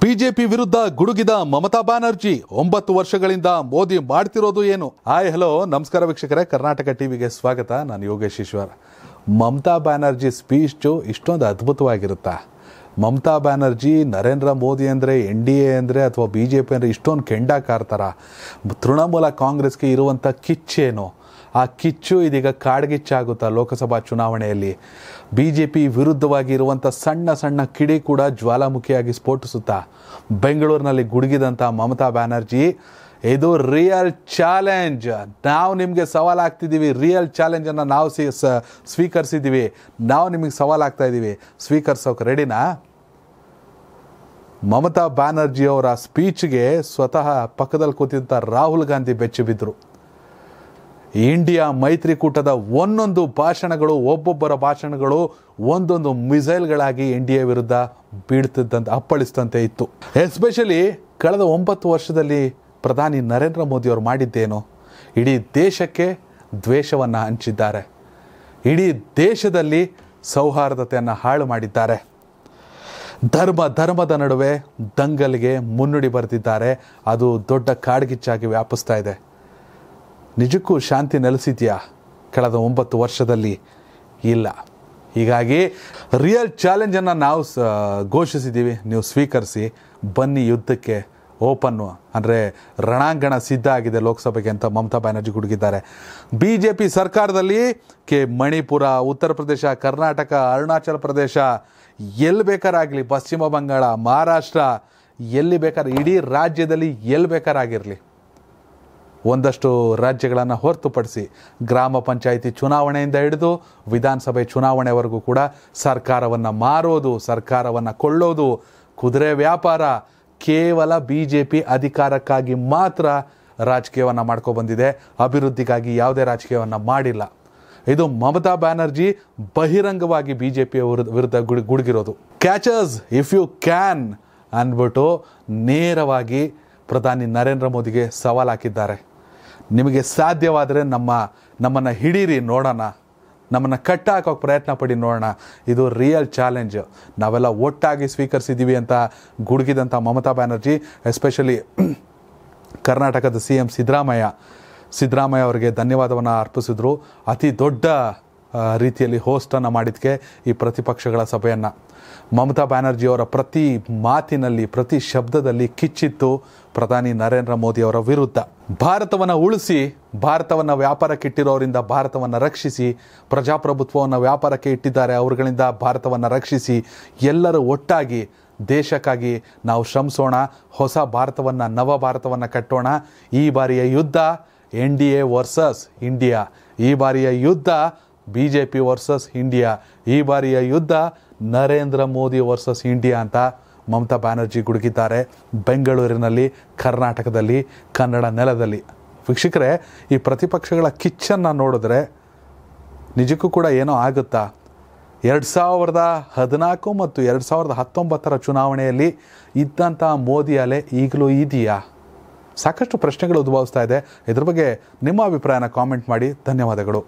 BJP ವಿರುದ್ಧ ಗುಡುಗಿದ ಮಮತಾ ಬ್ಯಾನರ್ಜಿ ಒಂಬತ್ತು ವರ್ಷಗಳಿಂದ ಮೋದಿ ಮಾಡ್ತಿರೋದು ಏನು ಹಾಯ್ ಹಲೋ ನಮಸ್ಕಾರ ವೀಕ್ಷಕರೇ ಕರ್ನಾಟಕ ಟಿವಿಗೆ ಸ್ವಾಗತ ನಾನು ಯೋಗೇಶ್ ಈಶ್ವರ್ ಮಮತಾ ಬ್ಯಾನರ್ಜಿ ಸ್ಪೀಚು ಇಷ್ಟೊಂದು ಅದ್ಭುತವಾಗಿರುತ್ತಾ ಮಮತಾ ಬ್ಯಾನರ್ಜಿ ನರೇಂದ್ರ ಮೋದಿ ಅಂದರೆ ಎನ್ ಡಿ ಎ ಅಂದರೆ ಅಥವಾ ಬಿ ಜೆ ಪಿ ಅಂದರೆ ಇಷ್ಟೊಂದು ಕೆಂಡ ಕಾರ್ತಾರ ತೃಣಮೂಲ ಕಾಂಗ್ರೆಸ್ಗೆ ಇರುವಂಥ ಕಿಚ್ಚೇನು ಆ ಕಿಚ್ಚು ಇದೀಗ ಕಾಡ್ಗಿಚ್ಚಾಗುತ್ತಾ ಲೋಕಸಭಾ ಚುನಾವಣೆಯಲ್ಲಿ ಬಿ ಜೆ ಪಿ ವಿರುದ್ಧವಾಗಿ ಇರುವಂಥ ಸಣ್ಣ ಸಣ್ಣ ಕಿಡಿ ಕೂಡ ಜ್ವಾಲಾಮುಖಿಯಾಗಿ ಸ್ಫೋಟಿಸುತ್ತಾ ಬೆಂಗಳೂರಿನಲ್ಲಿ ಗುಡುಗಿದಂಥ ಮಮತಾ ಬ್ಯಾನರ್ಜಿ ಇದು ರಿಯಲ್ ಚಾಲೆಂಜ್ ನಾವು ನಿಮಗೆ ಸವಾಲು ಹಾಕ್ತಿದ್ದೀವಿ ರಿಯಲ್ ಚಾಲೆಂಜನ್ನು ನಾವು ಸಿ ಸ್ವೀಕರಿಸಿದ್ದೀವಿ ನಾವು ನಿಮಗೆ ಸವಾಲು ಹಾಕ್ತಾ ಇದ್ದೀವಿ ಸ್ವೀಕರಿಸೋಕೆ ರೆಡಿನಾ ಮಮತಾ ಬ್ಯಾನರ್ಜಿಯವರ ಸ್ಪೀಚ್ಗೆ ಸ್ವತಃ ಪಕ್ಕದಲ್ಲಿ ಕೂತಿದ್ದ ರಾಹುಲ್ ಗಾಂಧಿ ಬೆಚ್ಚಿ ಬಿದ್ದರು ಇಂಡಿಯಾ ಮೈತ್ರಿಕೂಟದ ಒಂದೊಂದು ಭಾಷಣಗಳು ಒಬ್ಬೊಬ್ಬರ ಭಾಷಣಗಳು ಒಂದೊಂದು ಮಿಸೈಲ್ಗಳಾಗಿ ಇಂಡಿಯಾ ವಿರುದ್ಧ ಬೀಳ್ತಿದ್ದಂತೆ ಅಪ್ಪಳಿಸಿದಂತೆ ಇತ್ತು ಎಸ್ಪೆಷಲಿ ಕಳೆದ ಒಂಬತ್ತು ವರ್ಷದಲ್ಲಿ ಪ್ರಧಾನಿ ನರೇಂದ್ರ ಮೋದಿಯವರು ಮಾಡಿದ್ದೇನು ಇಡೀ ದೇಶಕ್ಕೆ ದ್ವೇಷವನ್ನು ಹಂಚಿದ್ದಾರೆ ಇಡೀ ದೇಶದಲ್ಲಿ ಸೌಹಾರ್ದತೆಯನ್ನು ಹಾಳು ಮಾಡಿದ್ದಾರೆ ಧರ್ಮ ಧರ್ಮದ ನಡುವೆ ದಂಗಲ್ಗೆ ಮುನ್ನುಡಿ ಬರೆದಿದ್ದಾರೆ ಅದು ದೊಡ್ಡ ಕಾಡ್ಗಿಚ್ಚಾಗಿ ವ್ಯಾಪಿಸ್ತಾ ಇದೆ ನಿಜಕ್ಕೂ ಶಾಂತಿ ನೆಲೆಸಿದ್ಯಾ ಕಳೆದ ಒಂಬತ್ತು ವರ್ಷದಲ್ಲಿ ಇಲ್ಲ ಹೀಗಾಗಿ ರಿಯಲ್ ಚಾಲೆಂಜನ್ನು ನಾವು ಸ ಘೋಷಿಸಿದ್ದೀವಿ ನೀವು ಸ್ವೀಕರಿಸಿ ಬನ್ನಿ ಯುದ್ಧಕ್ಕೆ ಓಪನ್ನು ಅಂದರೆ ರಣಾಂಗಣ ಸಿದ್ಧ ಆಗಿದೆ ಲೋಕಸಭೆಗೆ ಅಂತ ಮಮತಾ ಬ್ಯಾನರ್ಜಿ ಹುಡುಗಿದ್ದಾರೆ ಬಿ ಜೆ ಪಿ ಸರ್ಕಾರದಲ್ಲಿ ಕೆ ಮಣಿಪುರ ಉತ್ತರ ಪ್ರದೇಶ ಕರ್ನಾಟಕ ಅರುಣಾಚಲ ಪ್ರದೇಶ ಎಲ್ಲಿ ಬೇಕಾರಾಗಲಿ ಪಶ್ಚಿಮ ಬಂಗಾಳ ಮಹಾರಾಷ್ಟ್ರ ಎಲ್ಲಿ ಬೇಕಾದ್ರೆ ಇಡೀ ರಾಜ್ಯದಲ್ಲಿ ಎಲ್ಲಿ ಬೇಕಾರಾಗಿರಲಿ ಒಂದಷ್ಟು ರಾಜ್ಯಗಳನ್ನು ಹೊರತುಪಡಿಸಿ ಗ್ರಾಮ ಪಂಚಾಯಿತಿ ಚುನಾವಣೆಯಿಂದ ಹಿಡಿದು ವಿಧಾನಸಭೆ ಚುನಾವಣೆವರೆಗೂ ಕೂಡ ಸರ್ಕಾರವನ್ನು ಮಾರೋದು ಸರ್ಕಾರವನ್ನು ಕೊಳ್ಳೋದು ಕುದುರೆ ವ್ಯಾಪಾರ ಕೇವಲ ಬಿ ಜೆ ಪಿ ಅಧಿಕಾರಕ್ಕಾಗಿ ಮಾತ್ರ ರಾಜಕೀಯವನ್ನು ಮಾಡ್ಕೊಬಂದಿದೆ ಅಭಿವೃದ್ಧಿಗಾಗಿ ಯಾವುದೇ ರಾಜಕೀಯವನ್ನು ಮಾಡಿಲ್ಲ ಇದು ಮಮತಾ ಬ್ಯಾನರ್ಜಿ ಬಹಿರಂಗವಾಗಿ ಬಿ ಜೆ ಪಿಯ ವಿರುದ್ಧ ಗುಡಿ ಗುಡುಗಿರೋದು ಕ್ಯಾಚರ್ಸ್ ಇಫ್ ಯು ಕ್ಯಾನ್ ಅಂದ್ಬಿಟ್ಟು ನೇರವಾಗಿ ಪ್ರಧಾನಿ ನರೇಂದ್ರ ಮೋದಿಗೆ ಸವಾಲು ಹಾಕಿದ್ದಾರೆ ನಿಮಗೆ ಸಾಧ್ಯವಾದರೆ ನಮ್ಮ ನಮ್ಮನ್ನು ಹಿಡೀರಿ ನೋಡೋಣ ನಮ್ಮನ್ನು ಕಟ್ಟಾಕೋಕೆ ಹಾಕೋಕೆ ಪ್ರಯತ್ನ ಪಡಿ ನೋಡೋಣ ಇದು ರಿಯಲ್ ಚಾಲೆಂಜ್ ನಾವೆಲ್ಲ ಒಟ್ಟಾಗಿ ಸ್ವೀಕರಿಸಿದ್ದೀವಿ ಅಂತ ಗುಡುಗಿದಂಥ ಮಮತಾ ಬ್ಯಾನರ್ಜಿ ಎಸ್ಪೆಷಲಿ ಕರ್ನಾಟಕದ ಸಿ ಎಂ ಸಿದ್ದರಾಮಯ್ಯ ಸಿದ್ದರಾಮಯ್ಯ ಅವರಿಗೆ ಧನ್ಯವಾದವನ್ನು ಅರ್ಪಿಸಿದ್ರು ಅತಿ ದೊಡ್ಡ ರೀತಿಯಲ್ಲಿ ಹೋಸ್ಟನ್ನು ಮಾಡಿದ್ದಕ್ಕೆ ಈ ಪ್ರತಿಪಕ್ಷಗಳ ಸಭೆಯನ್ನು ಮಮತಾ ಬ್ಯಾನರ್ಜಿಯವರ ಪ್ರತಿ ಮಾತಿನಲ್ಲಿ ಪ್ರತಿ ಶಬ್ದದಲ್ಲಿ ಕಿಚ್ಚಿತ್ತು ಪ್ರಧಾನಿ ನರೇಂದ್ರ ಮೋದಿಯವರ ವಿರುದ್ಧ ಭಾರತವನ್ನು ಉಳಿಸಿ ಭಾರತವನ್ನು ವ್ಯಾಪಾರಕ್ಕೆ ಇಟ್ಟಿರೋರಿಂದ ಭಾರತವನ್ನು ರಕ್ಷಿಸಿ ಪ್ರಜಾಪ್ರಭುತ್ವವನ್ನು ವ್ಯಾಪಾರಕ್ಕೆ ಇಟ್ಟಿದ್ದಾರೆ ಅವರುಗಳಿಂದ ಭಾರತವನ್ನು ರಕ್ಷಿಸಿ ಎಲ್ಲರೂ ಒಟ್ಟಾಗಿ ದೇಶಕ್ಕಾಗಿ ನಾವು ಶ್ರಮಿಸೋಣ ಹೊಸ ಭಾರತವನ್ನು ನವ ಭಾರತವನ್ನು ಕಟ್ಟೋಣ ಈ ಬಾರಿಯ ಯುದ್ಧ N D A versus India ಈ ಬಾರಿಯ ಯುದ್ಧ B J P versus India ಈ ಬಾರಿಯ ಯುದ್ಧ ನರೇಂದ್ರ ಮೋದಿ ವರ್ಸಸ್ ಇಂಡಿಯಾ ಅಂತ ಮಮತಾ ಬ್ಯಾನರ್ಜಿ ಗುಡುಗಿದ್ದಾರೆ ಬೆಂಗಳೂರಿನಲ್ಲಿ ಕರ್ನಾಟಕದಲ್ಲಿ ಕನ್ನಡ ನೆಲದಲ್ಲಿ ವೀಕ್ಷಕರೇ ಈ ಪ್ರತಿಪಕ್ಷಗಳ ಕಿಚ್ಚನ್ನು ನೋಡಿದ್ರೆ ನಿಜಕ್ಕೂ ಕೂಡ ಏನೋ ಆಗುತ್ತಾ ಎರಡು ಸಾವಿರದ ಹದಿನಾಲ್ಕು ಮತ್ತು ಎರಡು ಸಾವಿರದ ಹತ್ತೊಂಬತ್ತರ ಚುನಾವಣೆಯಲ್ಲಿ ಇದ್ದಂಥ ಮೋದಿ ಅಲೆ ಈಗಲೂ ಇದೆಯಾ ಸಾಕಷ್ಟು ಪ್ರಶ್ನೆಗಳು ಉದ್ಭವಿಸ್ತಾ ಇದೆ ಇದ್ರ ಬಗ್ಗೆ ನಿಮ್ಮ ಅಭಿಪ್ರಾಯನ ಕಾಮೆಂಟ್ ಮಾಡಿ ಧನ್ಯವಾದಗಳು